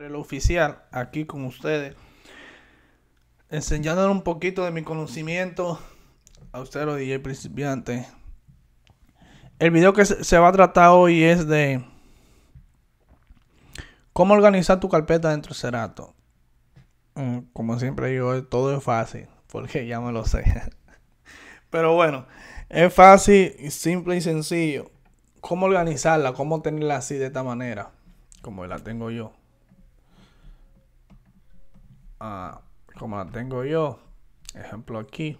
el oficial aquí con ustedes, enseñándoles un poquito de mi conocimiento a ustedes los DJ principiantes. El video que se va a tratar hoy es de cómo organizar tu carpeta dentro de Cerato. Mm, como siempre digo, todo es fácil, porque ya me lo sé. Pero bueno, es fácil, simple y sencillo. Cómo organizarla, cómo tenerla así de esta manera, como la tengo yo. Ah, como tengo yo, ejemplo aquí,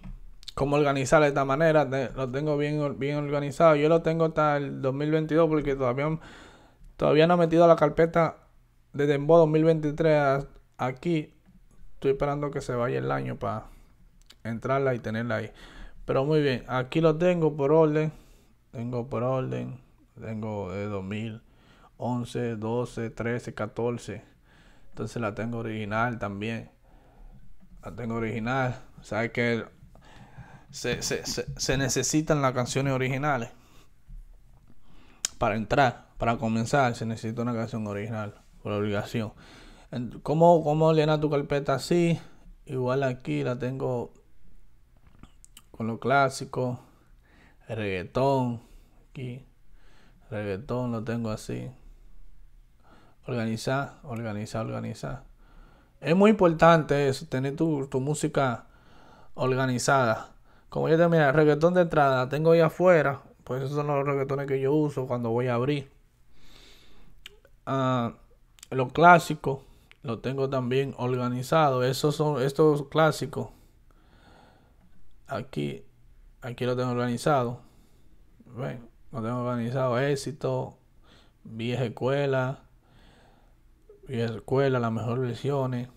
cómo organizar de esta manera, lo tengo bien, bien organizado. Yo lo tengo hasta el 2022 porque todavía, todavía no he metido la carpeta desde Dembo 2023 aquí. Estoy esperando que se vaya el año para entrarla y tenerla ahí. Pero muy bien, aquí lo tengo por orden. Tengo por orden. Tengo de 2011, 12, 13, 14. Entonces la tengo original también. La tengo original. Sabes que se, necesitan las canciones originales. Para entrar, para comenzar, se necesita una canción original, por obligación. ¿Cómo, cómo llena tu carpeta así? Igual aquí la tengo con lo clásico, reggaetón, aquí, reggaetón lo tengo así. Organizar, organiza, organizar. Es muy importante eso, tener tu, música organizada. Como yo te mira, reggaetón de entrada, tengo ahí afuera. Pues esos son los reggaetones que yo uso cuando voy a abrir. Ah, lo clásico lo tengo también organizado. Esos son estos clásicos. Aquí, aquí lo tengo organizado. lo tengo organizado. Éxito, vieja escuela, y escuela, las mejores lesiones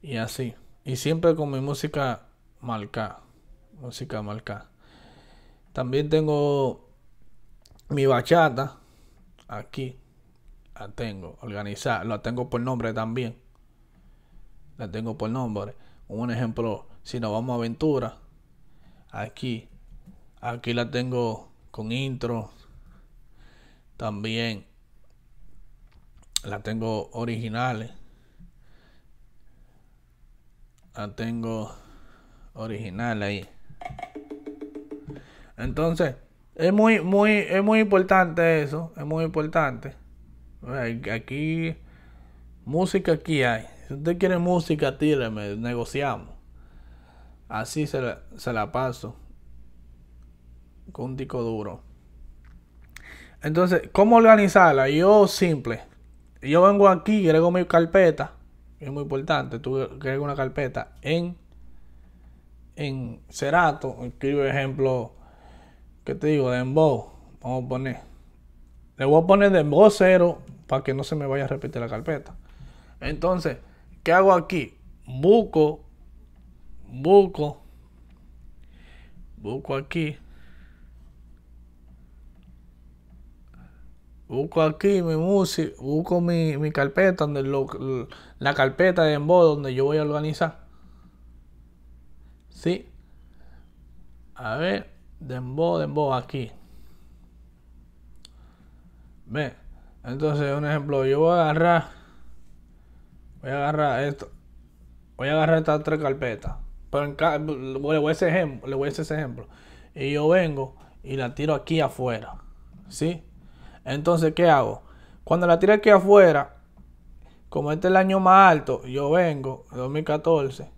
y así. Y siempre con mi música marca música marca También tengo mi bachata aquí. La tengo organizada, la tengo por nombre también. La tengo por nombre. Un ejemplo, si nos vamos a aventura, aquí, aquí la tengo con intro. También la tengo original. La tengo original ahí. Entonces, es muy, muy, es muy importante eso. Es muy importante. Aquí, música aquí hay. Si usted quiere música, tíreme, negociamos. Así se la, se la paso. Con un disco duro. Entonces, ¿cómo organizarla? Yo simple yo vengo aquí, agrego mi carpeta, es muy importante, tú agregas una carpeta en, en Cerato, escribe ejemplo, ¿qué te digo? Dembow, vamos a poner, le voy a poner Dembow 0 para que no se me vaya a repetir la carpeta. Entonces, ¿qué hago aquí? Busco, busco, busco aquí, Busco aquí mi música, busco mi, carpeta, donde la carpeta de embod donde yo voy a organizar. ¿Sí? A ver, de embod aquí. Ve, Entonces, un ejemplo, yo voy a agarrar, voy a agarrar esto, voy a agarrar estas tres carpetas. Pero en voy ese ejemplo, le voy a hacer ese ejemplo. Y yo vengo y la tiro aquí afuera. ¿Sí? Entonces, ¿qué hago? Cuando la tira aquí afuera, como este es el año más alto, yo vengo, 2014,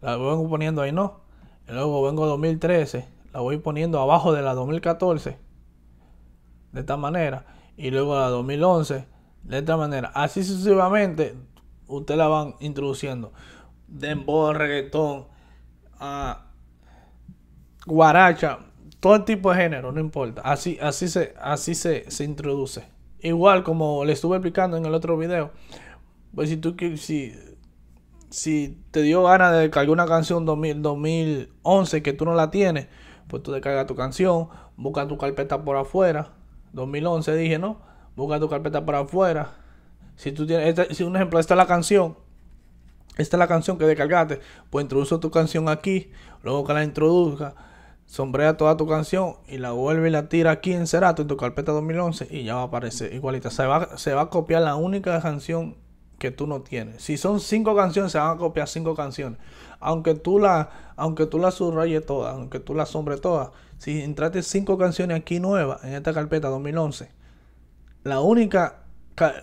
la vengo poniendo ahí, no. Y luego vengo 2013, la voy poniendo abajo de la 2014, de esta manera. Y luego la 2011, de esta manera. Así sucesivamente, usted la van introduciendo. Dembow, reggaetón, ah, guaracha, todo el tipo de género, no importa. Así, así, se, así se, introduce. Igual como le estuve explicando en el otro video, pues si tú si, si te dio ganas de descargar una canción 2000, 2011 que tú no la tienes, pues tú descargas tu canción, busca tu carpeta por afuera. 2011 dije, ¿no? Busca tu carpeta por afuera. Si tú tienes, este, si un ejemplo, esta es la canción, esta es la canción que descargaste, pues introduce tu canción aquí, luego que la introduzca sombrea toda tu canción y la vuelve y la tira aquí en Cerato, en tu carpeta 2011, y ya va a aparecer igualita. Se va, se va a copiar la única canción que tú no tienes. Si son cinco canciones, se van a copiar cinco canciones. Aunque tú la, aunque tú la subrayes todas, aunque tú la sombres todas, si entraste cinco canciones aquí nuevas en esta carpeta 2011, la única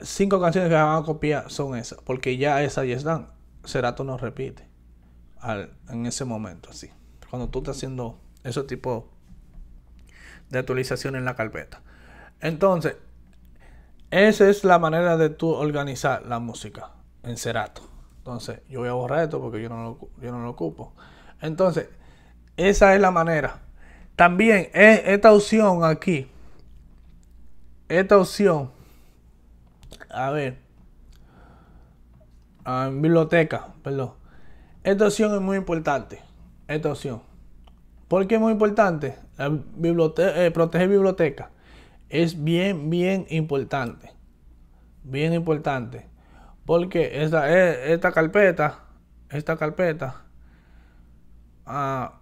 cinco canciones que se van a copiar son esas, porque ya esas ya están. Cerato nos repite en ese momento, así. Cuando tú estás haciendo ese tipo de actualización en la carpeta. Entonces, esa es la manera de tú organizar la música en Serato. Entonces, yo voy a borrar esto porque yo no lo, yo no lo ocupo. Entonces, esa es la manera. También e, esta opción aquí, esta opción, a ver, ah, en biblioteca, perdón. Esta opción es muy importante. Esta opción. ¿Por qué es muy importante? biblioteca, eh, proteger biblioteca es bien, bien importante. Bien importante. Porque esta, eh, esta carpeta, esta carpeta, ah,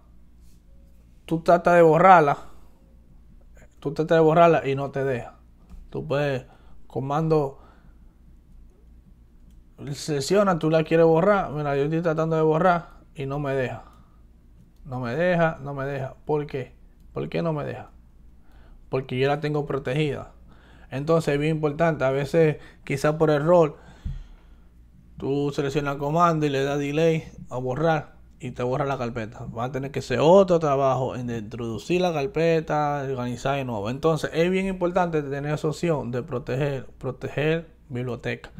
tú tratas de borrarla. Tú tratas de borrarla y no te deja. Tú puedes, comando, sesiona, tú la quieres borrar. Mira, yo estoy tratando de borrar y no me deja. No me deja, no me deja. ¿Por qué? ¿Por qué no me deja? Porque yo la tengo protegida. Entonces es bien importante. A veces, quizá por error, tú seleccionas comando y le das delay a borrar y te borra la carpeta. Va a tener que ser otro trabajo en introducir la carpeta, organizar de nuevo. Entonces es bien importante tener esa opción de proteger, proteger biblioteca.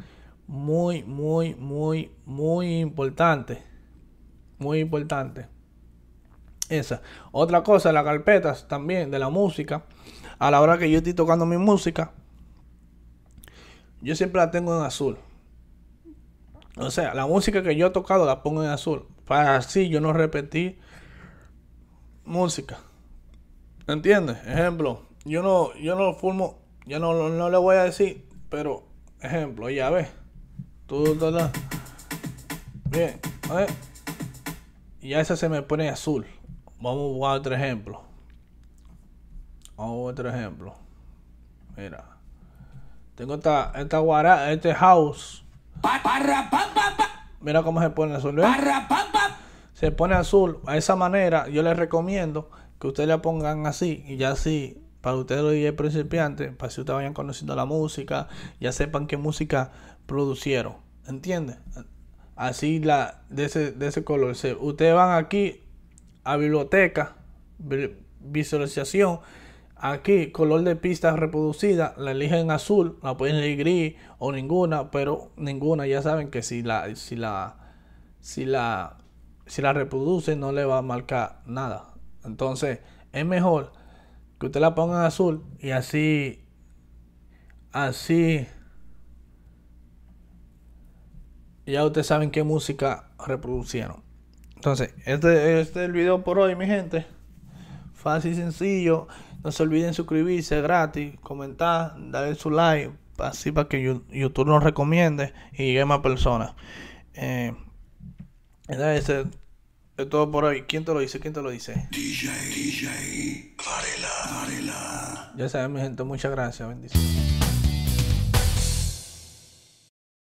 Muy, muy, muy, muy importante. Muy importante. Esa. Otra cosa, las carpetas también de la música. A la hora que yo estoy tocando mi música, yo siempre la tengo en azul. O sea, la música que yo he tocado la pongo en azul. Para así yo no repetir música. ¿Entiendes? Ejemplo, yo no, yo no fumo yo no, no, le voy a decir, pero ejemplo, ya ves. Tú, Bien, a ver. Ya esa se me pone azul vamos a otro ejemplo. Vamos a otro ejemplo. Mira. Tengo esta, esta guara este house. Mira cómo se pone azul. ¿eh? Se pone azul. A esa manera, yo les recomiendo que ustedes la pongan así. Y ya así, para ustedes los principiantes, para si ustedes vayan conociendo la música, ya sepan qué música producieron. ¿Entiendes? Así la de ese, de ese color. ustedes van aquí a biblioteca, visualización. Aquí, color de pista reproducida, la eligen azul, la pueden elegir gris o ninguna, pero ninguna ya saben que si la, si la, si la, si la reproduce no le va a marcar nada. Entonces, es mejor que usted la ponga en azul y así, así, ya ustedes saben qué música reproducieron. Entonces, este, este, es el video por hoy, mi gente. Fácil y sencillo. No se olviden suscribirse gratis, comentar, darle su like, así para que YouTube nos recomiende y llegue más personas. entonces, eh, es todo por hoy. ¿Quién te lo dice? ¿Quién te lo dice? DJ, DJ, Ya saben, mi gente, muchas gracias. Bendiciones.